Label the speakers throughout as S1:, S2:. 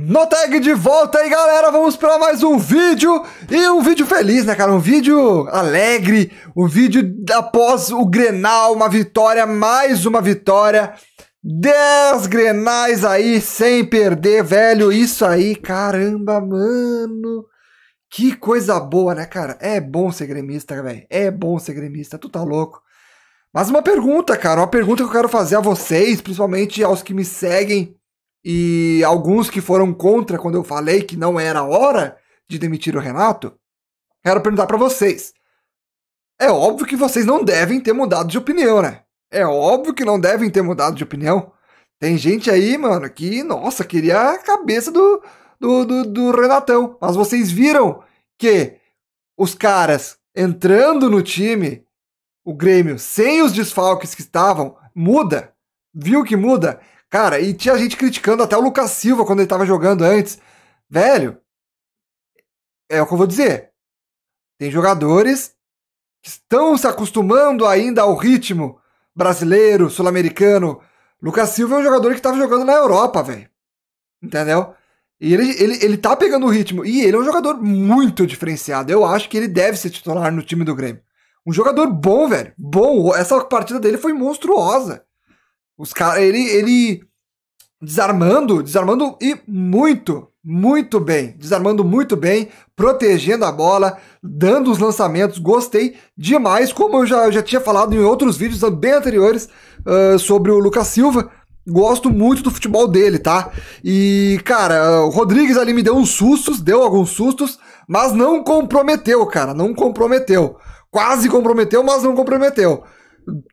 S1: No tag de volta aí, galera, vamos para mais um vídeo e um vídeo feliz, né, cara? Um vídeo alegre, um vídeo após o Grenal, uma vitória, mais uma vitória. 10 Grenais aí sem perder, velho. Isso aí, caramba, mano. Que coisa boa, né, cara? É bom ser gremista, velho. É bom ser gremista, tu tá louco. Mas uma pergunta, cara, uma pergunta que eu quero fazer a vocês, principalmente aos que me seguem e alguns que foram contra quando eu falei que não era hora de demitir o Renato, quero perguntar para vocês. É óbvio que vocês não devem ter mudado de opinião, né? É óbvio que não devem ter mudado de opinião. Tem gente aí, mano, que, nossa, queria a cabeça do, do, do, do Renatão. Mas vocês viram que os caras entrando no time, o Grêmio, sem os desfalques que estavam, muda. Viu que muda? Cara, e tinha gente criticando até o Lucas Silva quando ele tava jogando antes. Velho, é o que eu vou dizer. Tem jogadores que estão se acostumando ainda ao ritmo brasileiro, sul-americano. Lucas Silva é um jogador que tava jogando na Europa, velho. Entendeu? E ele, ele, ele tá pegando o ritmo. E ele é um jogador muito diferenciado. Eu acho que ele deve ser titular no time do Grêmio. Um jogador bom, velho. Bom. Essa partida dele foi monstruosa. Os caras. Ele, ele desarmando, desarmando e muito, muito bem, desarmando muito bem, protegendo a bola, dando os lançamentos. Gostei demais, como eu já, já tinha falado em outros vídeos bem anteriores uh, sobre o Lucas Silva. Gosto muito do futebol dele, tá? E, cara, ah, o Rodrigues ali me deu uns sustos, deu alguns sustos, mas não comprometeu, cara, não comprometeu. Quase comprometeu, mas não comprometeu.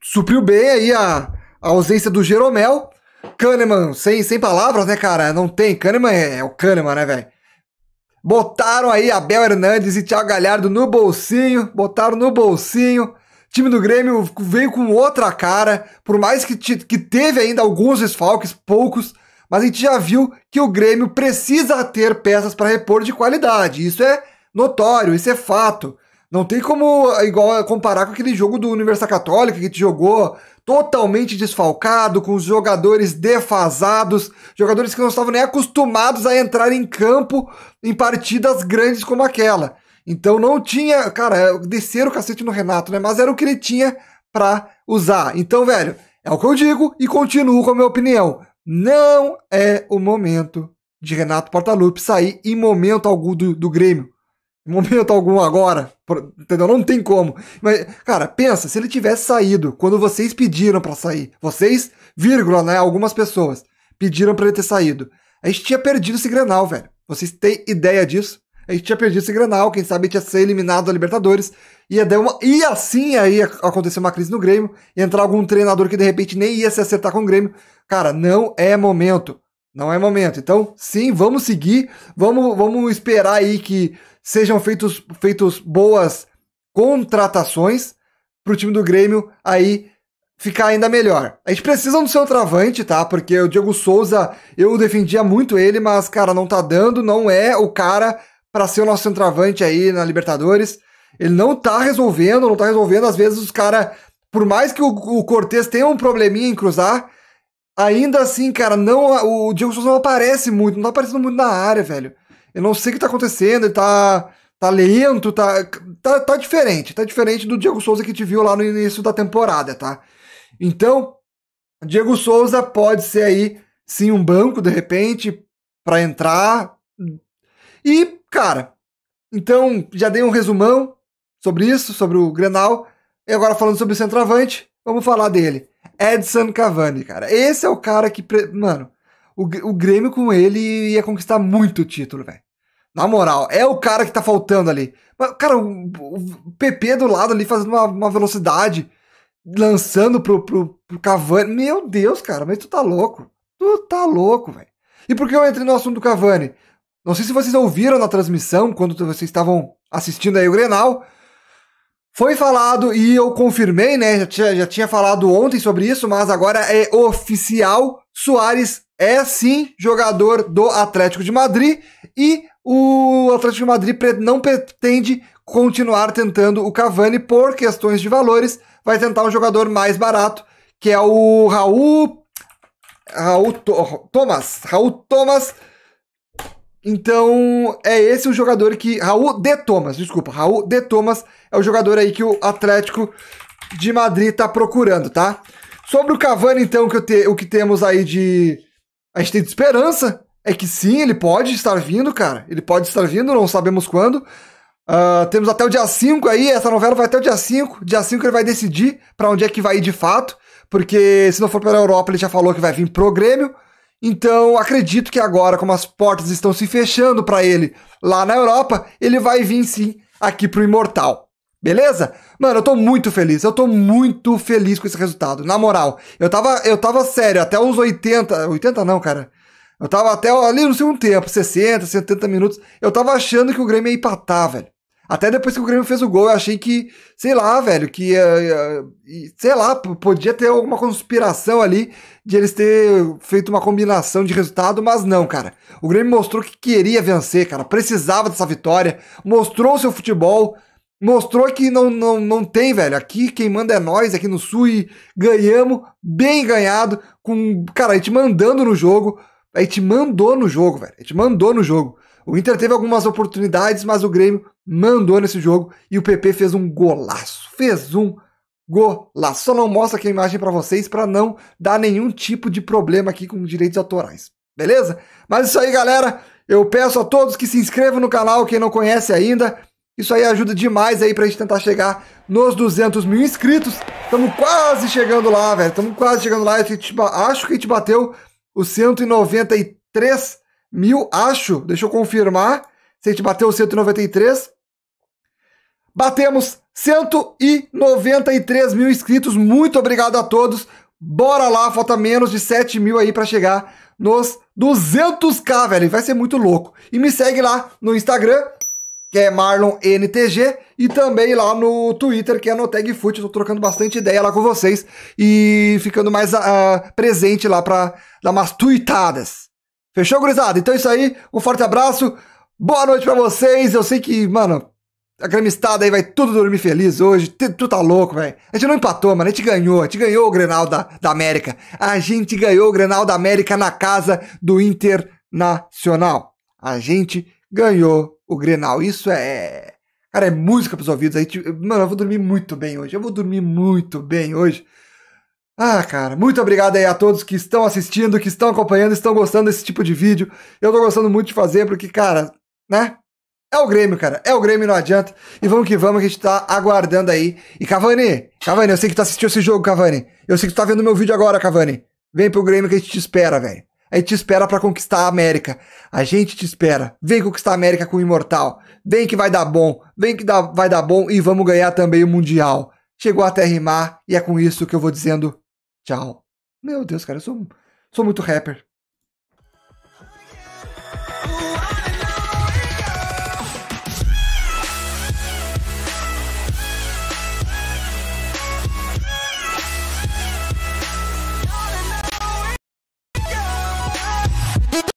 S1: Supriu bem aí a, a ausência do Jeromel. Kahneman, sem, sem palavras, né, cara? Não tem. Kahneman é, é o Kahneman, né, velho? Botaram aí Abel Hernandes e Thiago Galhardo no bolsinho, botaram no bolsinho. O time do Grêmio veio com outra cara, por mais que, que teve ainda alguns esfalques poucos, mas a gente já viu que o Grêmio precisa ter peças para repor de qualidade. Isso é notório, isso é fato. Não tem como igual comparar com aquele jogo do Universidade Católica que te jogou totalmente desfalcado, com os jogadores defasados, jogadores que não estavam nem acostumados a entrar em campo em partidas grandes como aquela. Então não tinha, cara, descer o cacete no Renato, né? Mas era o que ele tinha para usar. Então, velho, é o que eu digo e continuo com a minha opinião. Não é o momento de Renato Portaluppi sair em momento algum do, do Grêmio momento algum agora, entendeu? Não tem como. Mas, cara, pensa, se ele tivesse saído quando vocês pediram para sair, vocês, vírgula, né? Algumas pessoas pediram para ele ter saído. A gente tinha perdido esse Grenal, velho. Vocês têm ideia disso? A gente tinha perdido esse Grenal, quem sabe tinha ser eliminado da Libertadores. Ia dar uma... E assim aí aconteceu uma crise no Grêmio, entrar algum treinador que de repente nem ia se acertar com o Grêmio. Cara, não é momento. Não é momento. Então, sim, vamos seguir. Vamos, vamos esperar aí que sejam feitos, feitos boas contratações para o time do Grêmio aí ficar ainda melhor. A gente precisa do seu travante, tá? Porque o Diego Souza, eu defendia muito ele, mas, cara, não tá dando, não é o cara para ser o nosso centroavante aí na Libertadores. Ele não tá resolvendo, não tá resolvendo. Às vezes os caras, por mais que o, o Cortez tenha um probleminha em cruzar, Ainda assim, cara, não o Diego Souza não aparece muito, não tá aparecendo muito na área, velho. Eu não sei o que tá acontecendo, ele tá, tá lento, tá, tá, tá diferente. Tá diferente do Diego Souza que te viu lá no início da temporada, tá? Então, Diego Souza pode ser aí, sim, um banco, de repente, para entrar. E, cara, então já dei um resumão sobre isso, sobre o Grenal. E agora falando sobre o centroavante, vamos falar dele. Edson Cavani, cara. Esse é o cara que. Pre... Mano, o, o Grêmio com ele ia conquistar muito título, velho. Na moral, é o cara que tá faltando ali. Cara, o, o PP do lado ali fazendo uma, uma velocidade, lançando pro, pro, pro Cavani. Meu Deus, cara, mas tu tá louco. Tu tá louco, velho. E por que eu entrei no assunto do Cavani? Não sei se vocês ouviram na transmissão, quando vocês estavam assistindo aí o Grenal, foi falado e eu confirmei, né? Já tinha, já tinha falado ontem sobre isso, mas agora é oficial. Soares é sim jogador do Atlético de Madrid e o Atlético de Madrid não pretende continuar tentando o Cavani por questões de valores. Vai tentar um jogador mais barato, que é o Raul. Raul Thomas. Raul Thomas então, é esse o jogador que. Raul de Thomas, desculpa. Raul de Thomas é o jogador aí que o Atlético de Madrid tá procurando, tá? Sobre o Cavani, então, que te, o que temos aí de. A gente tem de esperança. É que sim, ele pode estar vindo, cara. Ele pode estar vindo, não sabemos quando. Uh, temos até o dia 5 aí, essa novela vai até o dia 5. Dia 5 ele vai decidir para onde é que vai ir de fato. Porque se não for pela Europa, ele já falou que vai vir pro Grêmio. Então, acredito que agora, como as portas estão se fechando para ele lá na Europa, ele vai vir sim aqui pro Imortal. Beleza? Mano, eu tô muito feliz. Eu tô muito feliz com esse resultado. Na moral, eu tava, eu tava sério, até uns 80. 80 não, cara. Eu tava até ali no segundo tempo, 60, 70 minutos. Eu tava achando que o Grêmio ia empatar, velho. Até depois que o Grêmio fez o gol, eu achei que, sei lá, velho, que, uh, uh, sei lá, podia ter alguma conspiração ali de eles ter feito uma combinação de resultado, mas não, cara. O Grêmio mostrou que queria vencer, cara, precisava dessa vitória, mostrou o seu futebol, mostrou que não, não, não tem, velho. Aqui quem manda é nós, aqui no Sul, e ganhamos, bem ganhado, com, cara, a gente mandando no jogo, a gente mandou no jogo, velho, a gente mandou no jogo. O Inter teve algumas oportunidades, mas o Grêmio mandou nesse jogo e o PP fez um golaço. Fez um golaço. Só não mostra aqui a imagem para vocês para não dar nenhum tipo de problema aqui com direitos autorais. Beleza? Mas isso aí, galera. Eu peço a todos que se inscrevam no canal, quem não conhece ainda. Isso aí ajuda demais aí pra gente tentar chegar nos 200 mil inscritos. Estamos quase chegando lá, velho. Estamos quase chegando lá. Acho que a gente bateu os 193 mil, acho. Deixa eu confirmar. Se a gente bateu 193. Batemos 193 mil inscritos. Muito obrigado a todos. Bora lá, falta menos de 7 mil aí para chegar nos 200k, velho. Vai ser muito louco. E me segue lá no Instagram, que é MarlonNTG, e também lá no Twitter, que é no TagFoot. tô trocando bastante ideia lá com vocês e ficando mais uh, presente lá para dar umas tweetadas. Fechou, gurizada? Então é isso aí. Um forte abraço. Boa noite para vocês. Eu sei que, mano, a gremistada aí vai tudo dormir feliz hoje. Tu tá louco, velho. A gente não empatou, mano. A gente ganhou. A gente ganhou o Grenal da, da América. A gente ganhou o Grenal da América na casa do Internacional. A gente ganhou o Grenal. Isso é. Cara, é música pros ouvidos. Aí, mano, eu vou dormir muito bem hoje. Eu vou dormir muito bem hoje. Ah, cara, muito obrigado aí a todos que estão assistindo, que estão acompanhando, estão gostando desse tipo de vídeo. Eu tô gostando muito de fazer, porque, cara, né? É o Grêmio, cara. É o Grêmio, não adianta. E vamos que vamos, que a gente tá aguardando aí. E Cavani, Cavani, eu sei que tu assistiu esse jogo, Cavani. Eu sei que tu tá vendo meu vídeo agora, Cavani. Vem pro Grêmio que a gente te espera, velho. A gente te espera para conquistar a América. A gente te espera. Vem conquistar a América com o Imortal. Vem que vai dar bom. Vem que dá, vai dar bom e vamos ganhar também o Mundial. Chegou até rimar e é com isso que eu vou dizendo Tchau. Meu Deus, cara, eu sou, sou muito rapper.